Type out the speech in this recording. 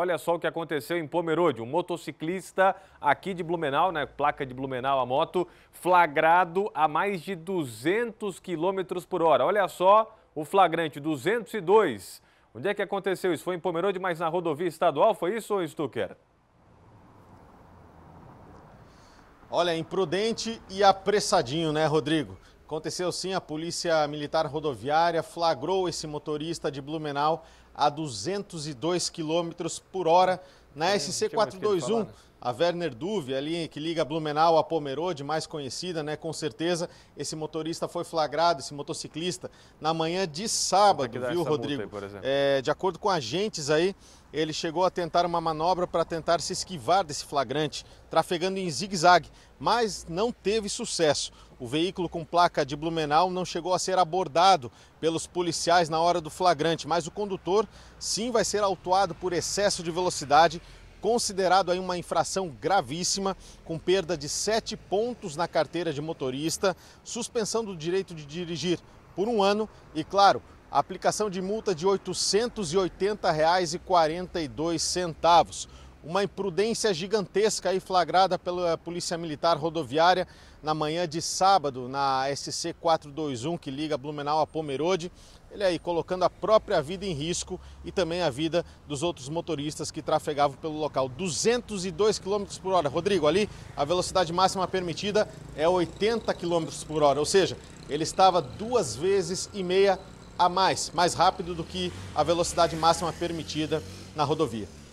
Olha só o que aconteceu em Pomerode. Um motociclista aqui de Blumenau, né, placa de Blumenau, a moto, flagrado a mais de 200 km por hora. Olha só o flagrante, 202. Onde é que aconteceu isso? Foi em Pomerode, mas na rodovia estadual? Foi isso, Stucker? Olha, imprudente e apressadinho, né, Rodrigo? Aconteceu sim, a Polícia Militar Rodoviária flagrou esse motorista de Blumenau a 202 km por hora na SC421 a Werner Duve, ali que liga Blumenau a Pomerode, mais conhecida, né? Com certeza, esse motorista foi flagrado, esse motociclista, na manhã de sábado, é viu, Rodrigo? Aí, é, de acordo com agentes aí, ele chegou a tentar uma manobra para tentar se esquivar desse flagrante, trafegando em zigue-zague, mas não teve sucesso. O veículo com placa de Blumenau não chegou a ser abordado pelos policiais na hora do flagrante, mas o condutor sim vai ser autuado por excesso de velocidade considerado aí uma infração gravíssima, com perda de sete pontos na carteira de motorista, suspensão do direito de dirigir por um ano e, claro, aplicação de multa de R$ 880,42. Uma imprudência gigantesca aí flagrada pela Polícia Militar Rodoviária na manhã de sábado na SC 421 que liga Blumenau a Pomerode ele aí colocando a própria vida em risco e também a vida dos outros motoristas que trafegavam pelo local. 202 km por hora. Rodrigo, ali a velocidade máxima permitida é 80 km por hora, ou seja, ele estava duas vezes e meia a mais, mais rápido do que a velocidade máxima permitida na rodovia.